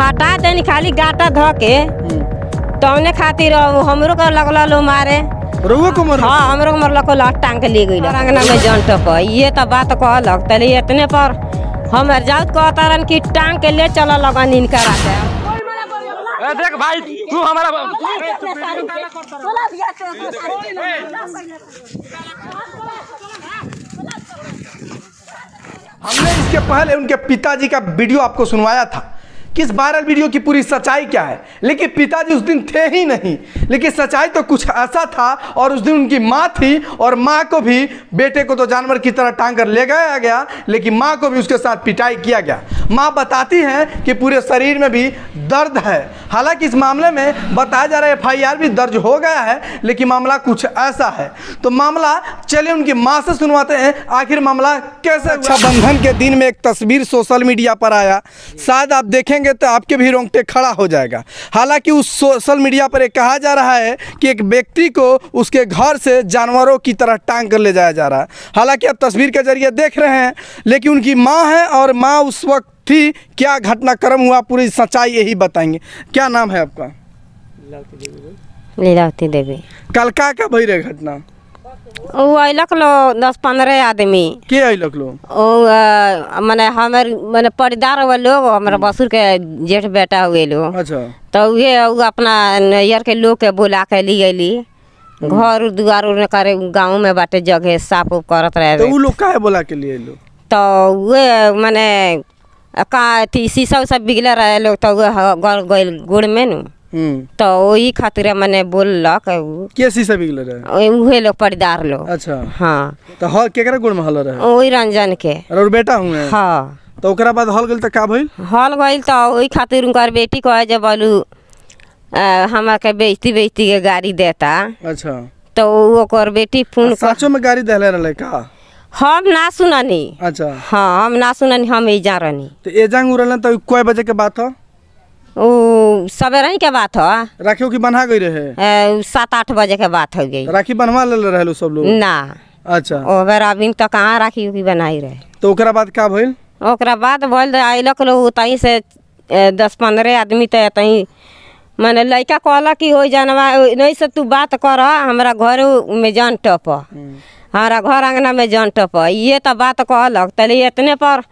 हटा दे खाली गाटा धो के तौने खातिर हमरो लगल लो मारे रउआ को मर हां हमरो को टांग ले गइल अंगना में ये बात तले इतने पर की टांग के ले ए देख भाई तू हमारा दिया हमने इसके पहले उनके पिताजी का वीडियो आपको सुनवाया था किस वायरल वीडियो की पूरी सच्चाई क्या है लेकिन पिताजी उस दिन थे ही नहीं लेकिन सच्चाई तो कुछ ऐसा था और उस दिन उनकी माँ थी और माँ को भी बेटे को तो जानवर की तरह टांग कर ले गया गया लेकिन माँ को भी उसके साथ पिटाई किया गया माँ बताती हैं कि पूरे शरीर में भी दर्द है हालांकि इस मामले में बताया जा रहा है एफ भी दर्ज हो गया है लेकिन मामला कुछ ऐसा है तो मामला चले उनकी माँ से सुनवाते हैं आखिर मामला कैसे अच्छा बंधन के दिन में एक तस्वीर सोशल मीडिया पर आया शायद आप देखें देंगे तो आपके भी रोंगटे खड़ा हो जाएगा हालांकि उस सोशल मीडिया पर एक कहा जा रहा है कि एक व्यक्ति को उसके घर से जानवरों की तरह टांग कर ले जाया जा रहा है हालांकि आप तस्वीर के जरिए देख रहे हैं लेकिन उनकी माँ है और माँ उस वक्त थी क्या घटनाक्रम हुआ पूरी सच्चाई यही बताएंगे क्या नाम है आपका लीलावती देवी कल का क्या भई घटना ओ अयलक लो दस पंद्रह आदमी के अयलक लो ओ मैंने हमर मैंने परिदार हुए लोग हमारे हम्म। बसुर के जेठ बेटा हुए लो अच्छा तो ये अपना नैयर के लोग के बुला के ली गई हम्म। घर दुआर उड़ करे गाँव में बाटे जगह साफ उफ करत रहे तो लोग काहे बोला के लिए लोग तो वे मैंने का सीसा उसा बिगले रहे लोग तो गल गोड़ में नू हम्म। तो वही खातिर मैंने बोलक के उहे लोग परिदार लोग अच्छा हाँ तो गुण में हल वही रंजन के और बेटा हुए हाँ तो ओकरा बाद हल गइल त तो का भइल हल गइल त तो ओई खातिर उनकर बेटी कहे जे बोलू हमरा के बेइज्जती बेइज्जती के गाड़ी देता अच्छा तो ओकर बेटी फोन सचो में गाड़ी देले रहले का हम ना सुनानी अच्छा हाँ हम ना सुनानी हम एजा रहनी तो एजा उरलन त तो कय बजे के बात हो ओ सवेरे के बात हो राखी की बनहा गई रहे सात आठ बजे के बात हो गई राखी बनवा ले रहे लो सब लोग ना अच्छा ओ ओवर बिन तो कहाँ राखी उखी बनाई रहे तो ओकरा बाद का भइल ओकरा बाद भइल आइलक लोग तहीं से दस पंद्रह आदमी तो तहीं मैंने लड़का कहला कि हो जानवा नहीं से तू बात कर हमारा घर में जान टप हमारा हम्म। घर अंगना में जान टप ये तो बात कहलक तले इतने पर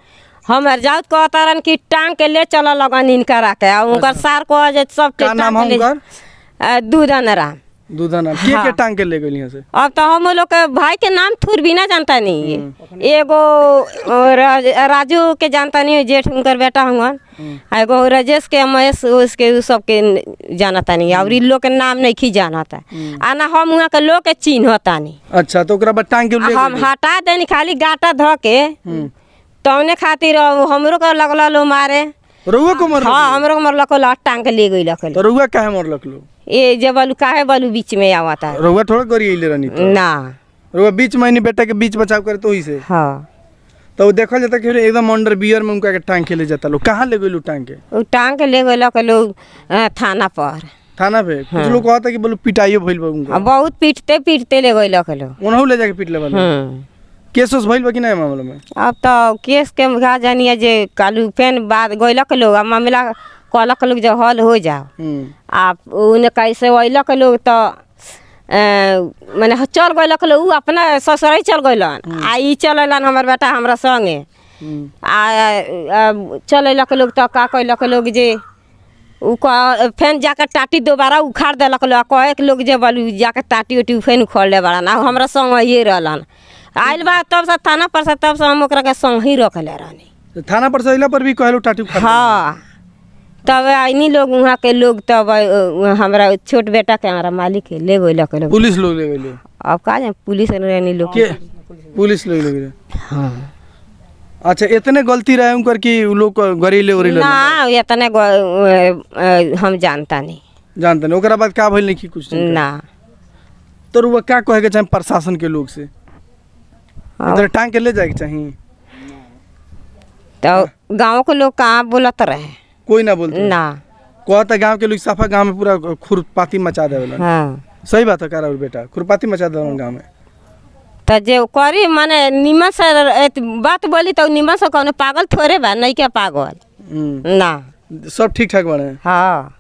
हम रजाउत को तारन की टांग के ले चला लगन इनका रा के उनका अच्छा। सार को सब के नाम हम कर दूधन राम दूधन राम के के हाँ। टांग के ले गेलिय से अब तो हम लोग के भाई के नाम थुर बिना जानता नहीं है हम्म। एगो राजू के जानता नहीं जेठ उनकर बेटा हुआ हम्म। एगो राजेश के महेश उसके सब के जानता नहीं और इन लोग के नाम नहीं की जानता हम्म। आ ना हम वहाँ के लोग के चिन्हता नहीं अच्छा तो टांग के हम हटा दे खाली गाटा धो के तमने खातिर हमरो के लगल लो मारे रुआ को मर हाँ हमरो को मरलक लो टांग के ले गइलक तो रुआ काहे मरलक लो ए जब बालू काहे बालू बीच में आवता रुआ थोड़ा गरियले रहनी तो ना रुआ बीच में बेटा के बीच बचाव करे तो ही से हां तो देखल जाता कि एकदम अंडर बियर में उनका के टांग के ले जाता लोग ले गए टांग के वो टांग के ले गए लोग लोग थाना पर थाना पे कुछ हाँ। लोग कहता कि बोलो पिटाइयो भइल बा उनका बहुत पीटते पीटते ले गए लोग उन्होंने ले जाके पीट ले वाला केस उस भाई बा नहीं मामले में अब तो केस के घर जानी है जो कालू पेन बाद बात के लोग अब मामला कहलक लोग जो हल हो जाओ हम्म। आप उन्हें कैसे के लोग तो मैंने चल के लोग अपना ससुर चल गइलन हम्म। आई चल चललन हमारे बेटा हमरा संगे हम्म। आ चल के लोग तो का के लोग जे ऊ फैन जाके टाटी दोबारा उखाड़ दिलक लोग कहे लोग जे बलू जाके टाटी उटी फैन उखड़ ले बड़ा ना हमरा संग ये रहलन आयल बा तब से थाना पर से तब से हम ओकरा के संग ही रख ले रहनी तो थाना पर से अइला पर भी कहलो टाटू खा हां तब आइनी लोग वहां के लोग तब हमरा छोट बेटा के हमरा मालिक है ले गइल के पुलिस लोग ले गइल अब का जे पुलिस रहनी लोग के पुलिस लोग ले गइल हां अच्छा इतने गलती रहे उनकर की उ लोग गरी गरीले उरीले ना इतने हम जानता नहीं जानते नहीं ओकरा बाद का भइल नहीं कुछ ना तो वो क्या कहे के चाहे प्रशासन के लोग से हाँ। इधर टांग के ले जाए चाहिए तो हाँ। गांव के लोग कहाँ बोलते रहे कोई ना बोलते ना कहता गांव के लोग साफा गांव में पूरा खुरपाती मचा दे हाँ। सही बात है कारा बेटा खुरपाती मचा दे गांव में तो जे करी माने निमन से बात बोली तो निमन से कौन पागल थोड़े बा नहीं क्या पागल हम्म। ना सब ठीक ठाक बने हाँ